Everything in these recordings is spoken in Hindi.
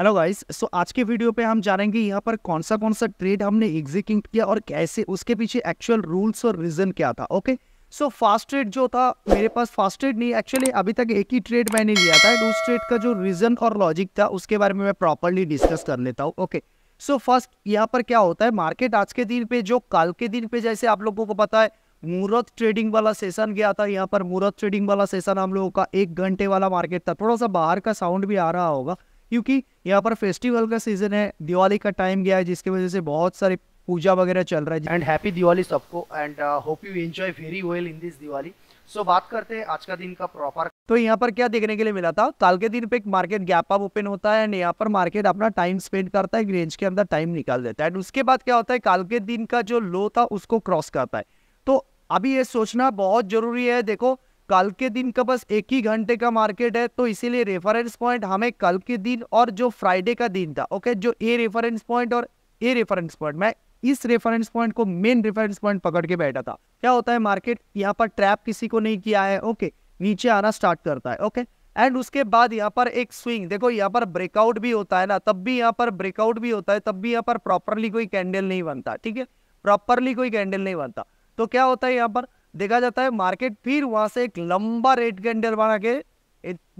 हेलो गाइस सो आज के वीडियो पे हम जानेंगे यहाँ पर कौन सा कौन सा ट्रेड हमने एग्जीक्यूट किया और कैसे उसके पीछे एक्चुअल रूल्स और रीजन क्या था ओके सो फास्ट ट्रेड जो था मेरे पास फास्ट ट्रेड नहीं एक्चुअली अभी तक एक ही ट्रेड मैंने लिया था उस ट्रेड का जो रीजन और लॉजिक था उसके बारे में मैं प्रॉपरली डिस्कस कर लेता हूँ ओके सो फर्स्ट यहाँ पर क्या होता है मार्केट आज के दिन पे जो कल के दिन पे जैसे आप लोगों को पता है मुहूर्त ट्रेडिंग वाला सेशन गया था यहाँ पर मुहूर्त ट्रेडिंग वाला सेशन हम लोगों का एक घंटे वाला मार्केट था थोड़ा सा बाहर का साउंड भी आ रहा होगा क्योंकि यहाँ पर फेस्टिवल का सीजन है दिवाली का टाइम गया है जिसकी वजह से बहुत सारी पूजा वगैरह चल रहा है एंड हैप्पी दिवाली सबको and hope you enjoy very well in this Diwali so बात करते हैं आज का दिन का प्रॉपर तो यहाँ पर क्या देखने के लिए मिला था कल के दिन पे एक मार्केट गैप अप ओपन होता है एंड यहाँ पर मार्केट अपना टाइम स्पेंड करता है रेंज के अंदर टाइम निकाल देता है एंड उसके बाद क्या होता है कल के दिन का जो लो था उसको क्रॉस करता है तो अभी ये सोचना बहुत जरूरी है देखो कल के दिन का बस एक ही घंटे का मार्केट है तो इसीलिए रेफरेंस पॉइंट हमें कल के दिन और जो फ्राइडे का दिन था ओके जो ए रेफरेंस पॉइंट और ए रेफरेंस पॉइंट मैं इस रेफरेंस पॉइंट को मेन रेफरेंस पॉइंट पकड़ के बैठा था क्या होता है मार्केट यहाँ पर ट्रैप किसी को नहीं किया है ओके नीचे आना स्टार्ट करता है ओके एंड उसके बाद यहाँ पर एक स्विंग देखो यहाँ पर ब्रेकआउट भी होता है ना तब भी यहाँ पर ब्रेकआउट भी होता है तब भी यहाँ पर प्रॉपरली कोई कैंडल नहीं बनता ठीक है प्रॉपरली कोई कैंडल नहीं बनता तो क्या होता है यहाँ पर देखा जाता है मार्केट फिर वहां से एक लंबा रेड कैंडल बना के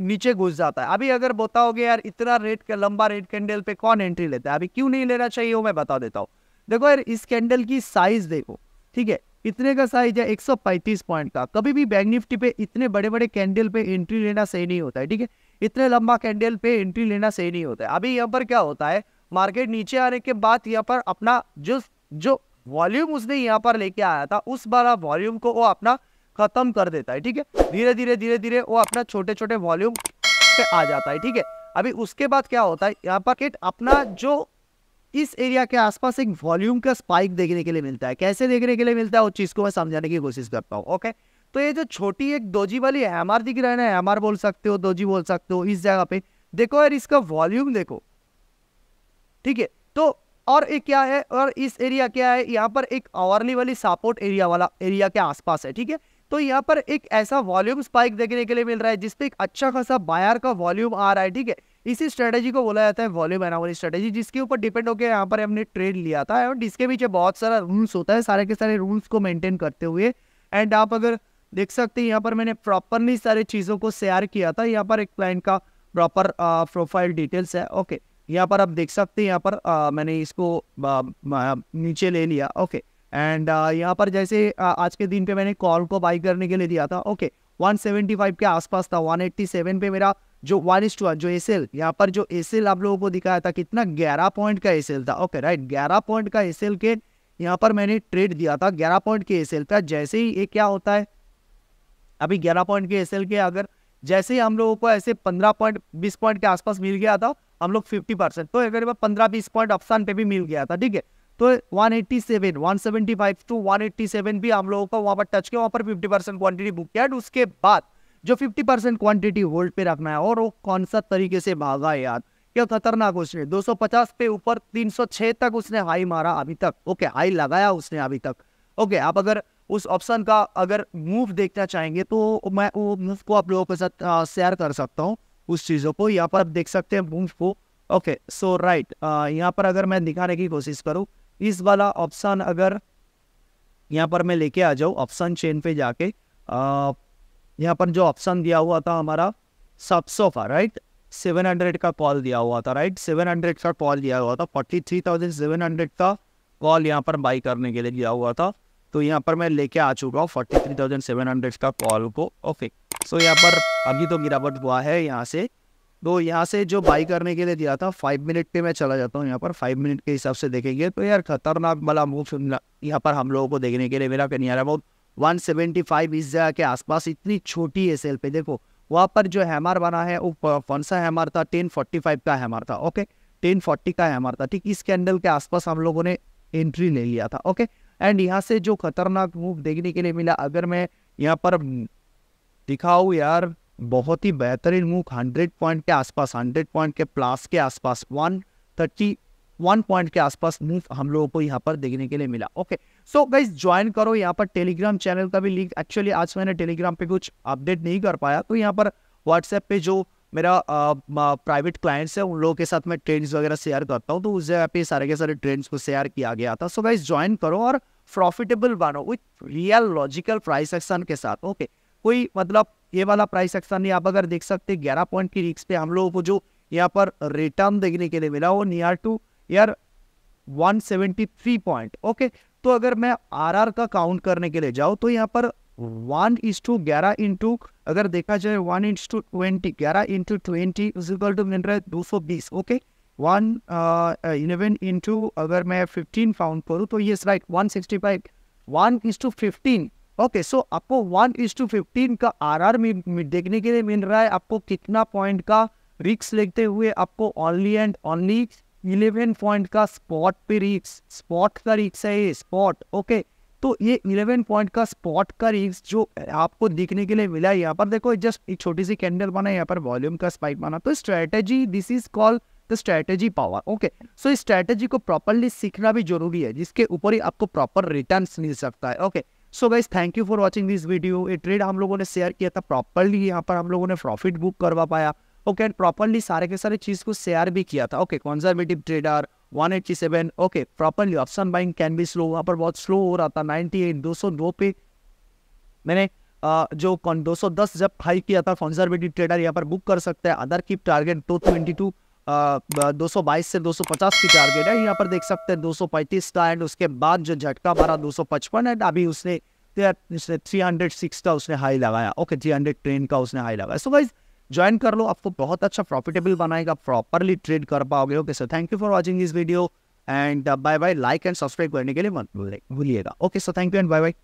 नीचे घुस जाता है अभी अगर बताओगे यार इतना रेड का लंबा रेड कैंडल पे कौन एंट्री लेता है अभी क्यों नहीं लेना चाहिए वो मैं बता देता हूँ देखो यार इस कैंडल की साइज देखो ठीक है इतने का साइज है 135 पॉइंट का कभी भी बैंक निफ्टी पे इतने बड़े बड़े कैंडल पे एंट्री लेना सही नहीं होता है ठीक है इतने लंबा कैंडल पे एंट्री लेना सही नहीं होता है अभी यहाँ पर क्या होता है मार्केट नीचे आने के बाद यहाँ पर अपना जो जो वॉल्यूम उसने यहाँ पर लेके आया था उस वाला वॉल्यूम को वो अपना खत्म कर देता है ठीक है धीरे धीरे धीरे धीरे वो अपना छोटे छोटे वॉल्यूम पे आ जाता है ठीक है अभी उसके बाद क्या होता है यहाँ पर किट अपना जो इस एरिया के आसपास एक वॉल्यूम का स्पाइक देखने के लिए मिलता है कैसे देखने के लिए मिलता है उस चीज़ को मैं समझाने की कोशिश करता हूँ ओके तो ये जो छोटी एक दोजी वाली एम दिख रहा है ना एम बोल सकते हो दोजी बोल सकते हो इस जगह पे देखो यार इसका वॉल्यूम देखो ठीक है तो और एक क्या है और इस एरिया क्या है यहाँ पर एक आवरली वाली सपोर्ट एरिया वाला एरिया के आसपास है ठीक है तो यहाँ पर एक ऐसा वॉल्यूम स्पाइक देखने के लिए मिल रहा है जिसपे एक अच्छा खासा बायर का वॉल्यूम आ रहा है ठीक है इसी स्ट्रेटेजी को बोला जाता है वॉल्यूम वाली स्ट्रेटेजी जिसके ऊपर डिपेंड होकर यहाँ पर हमने ट्रेड लिया था एंड इसके पीछे बहुत सारा रूल्स होता है सारे के सारे रूल्स को मेंटेन करते हुए एंड आप अगर देख सकते हैं यहाँ पर मैंने प्रॉपरली सारी चीज़ों को शेयर किया था यहाँ पर एक क्लाइंट का प्रॉपर प्रोफाइल डिटेल्स है ओके okay. यहाँ पर आप देख सकते हैं यहाँ पर आ, मैंने इसको आ, आ, नीचे ले लिया ओके एंड यहाँ पर जैसे आ, आज के दिन पे मैंने कॉल को बाई करने के लिए दिया था ओके 175 के आसपास था 187 पे मेरा जो वन इज टू जो एस एल यहाँ पर जो एस एल आप लोगों को दिखाया था कितना ग्यारह पॉइंट का एस था ओके राइट ग्यारह पॉइंट का एस के यहाँ पर मैंने ट्रेड दिया था ग्यारह पॉइंट के एस एल का जैसे ही ये क्या होता है अभी ग्यारह पॉइंट के एस के अगर जैसे ही हम लोगों को ऐसे पंद्रह पॉइंट बीस पॉइंट के आसपास मिल गया था हम लोग फिफ्टी परसेंट तो अगर पंद्रह बीस पॉइंट अफसान पे भी मिल गया था ठीक है तो 187, 175 टू 187 भी हम लोगों का वहाँ पर टच किया वहाँ पर 50 परसेंट क्वान्टिटी बुक किया उसके बाद जो 50 परसेंट क्वान्टिटी होल्ड पे रखना है और वो कौन सा तरीके से भागा यार क्या खतरनाक उसने 250 पे ऊपर 306 तक उसने हाई मारा अभी तक ओके हाई लगाया उसने अभी तक ओके आप अगर उस ऑप्शन का अगर मूव देखना चाहेंगे तो मैं वो मूव को आप लोगों के साथ शेयर कर सकता हूँ उस चीज़ों को यहाँ पर आप देख सकते हैं मूव को ओके सो राइट यहाँ पर अगर मैं दिखाने की कोशिश करूँ इस वाला ऑप्शन अगर यहाँ पर मैं लेके आ जाऊँ ऑप्शन चेन पे जाके यहाँ पर जो ऑप्शन दिया हुआ था हमारा सबसोफा राइट सेवन हंड्रेड का कॉल दिया हुआ था राइट सेवन हंड्रेड का कॉल दिया हुआ था forty three thousand seven hundred का कॉल यहाँ पर बाई करने के लिए दिया हुआ था तो यहाँ पर मैं लेके आ चुका हूँ forty three thousand seven hundred का कॉल को ओके सो यहाँ पर अभी तो गिरावट हुआ है यहाँ से तो यहाँ से जो बाई करने के लिए दिया था फाइव मिनट पे मैं चला जाता हूँ यहाँ पर फाइव मिनट के हिसाब से देखेंगे तो यार खतरनाक वाला मूव यहाँ पर हम लोगों को देखने के लिए मेरा कहीं है वन सेवेंटी फाइव इस जगह के आसपास इतनी छोटी है सेल पे देखो वहाँ पर जो हैमर बना है वो कौन सा हैमर था टेन फोर्टी फाइव का हैमर था ओके टेन फोर्टी का हैमर था ठीक इस कैंडल के आसपास हम लोगों ने एंट्री ले लिया था ओके एंड यहाँ से जो खतरनाक मूव देखने के लिए मिला अगर मैं यहाँ पर दिखाऊ यार बहुत ही बेहतरीन मूव हंड्रेड पॉइंट के आसपास हंड्रेड पॉइंट के प्लस के आसपास वन थर्टी वन पॉइंट के आसपास मूव हम लोगों को यहाँ पर देखने के लिए मिला ओके सो गाइज ज्वाइन करो यहाँ पर टेलीग्राम चैनल का भी लिंक एक्चुअली आज मैंने टेलीग्राम पे कुछ अपडेट नहीं कर पाया तो यहाँ पर व्हाट्सएप पे जो मेरा प्राइवेट क्लाइंट्स है उन लोगों के साथ मैं ट्रेंड्स वगैरह शेयर करता हूँ तो उस जगह पे सारे के सारे ट्रेंड्स को शेयर किया गया था सो गाइज ज्वाइन करो और प्रॉफिटेबल बनो with real logical price action के साथ ओके कोई मतलब ये वाला प्राइस एक्शन नहीं आप अगर देख सकते ग्यारह पॉइंट की रिक्स पे हम लोगों को जो यहाँ पर रिटर्न देखने के लिए मिला वो नियर टू यार 173 पॉइंट ओके तो अगर मैं आरआर का काउंट करने के लिए जाऊँ तो यहाँ पर वन इज टू ग्यारह इंटू अगर देखा जाए वन इंच टू ट्वेंटी ग्यारह इंटू ट्वेंटी इजिकल टू मिल रहा है दो सौ बीस ओके वन इलेवन इंटू अगर मैं फिफ्टीन फाउंड करूँ तो ये right one sixty five one is to fifteen okay so आपको वन इज टू फिफ्टीन का आर आर देखने के लिए मिल रहा है आपको कितना पॉइंट का रिक्स लेते हुए आपको only and only eleven point का स्पॉट पे रिक्स स्पॉट का रिक्स है ये स्पॉट ओके okay. तो ये इलेवन पॉइंट का स्पॉट का रिस्क जो आपको देखने के लिए मिला यहाँ पर देखो जस्ट एक छोटी सी कैंडल बना यहाँ पर वॉल्यूम का स्पाइक बना तो strategy this is call the strategy power okay so इस स्ट्रेटेजी को प्रॉपरली सीखना भी जरूरी है जिसके ऊपर ही आपको प्रॉपर रिटर्न मिल सकता है okay so guys thank you for watching this video ये ट्रेड हम लोगों ने शेयर किया था प्रॉपरली यहाँ पर हम लोगों ने प्रॉफिट बुक करवा पाया ओके एंड प्रॉपरली सारे के सारे चीज़ को शेयर भी किया था okay conservative trader 187 okay properly option buying can be slow वहाँ पर बहुत स्लो हो रहा था 98 202 पे मैंने आ, जो दो सौ दस जब हाई किया था कॉन्जर्वेटिव ट्रेडर यहाँ पर बुक कर सकते हैं अदर की टारगेट टू ट्वेंटी टू दो सौ बाईस से दो सौ पचास की टारगेट है यहाँ पर देख सकते हैं दो सौ पैंतीस का एंड उसके बाद जो झटका मारा दो सौ पचपन एंड अभी उसने उसने थ्री हंड्रेड सिक्स का उसने हाई लगाया ओके थ्री हंड्रेड ट्रेन का उसने हाई लगाया सो गाइज़ ज्वाइन कर लो आपको बहुत अच्छा प्रॉफिटेबल बनाएगा प्रॉपरली ट्रेड कर पाओगे okay sir thank you for watching this video and bye bye like and subscribe करने के लिए मत भूलिएगा okay sir thank you and bye bye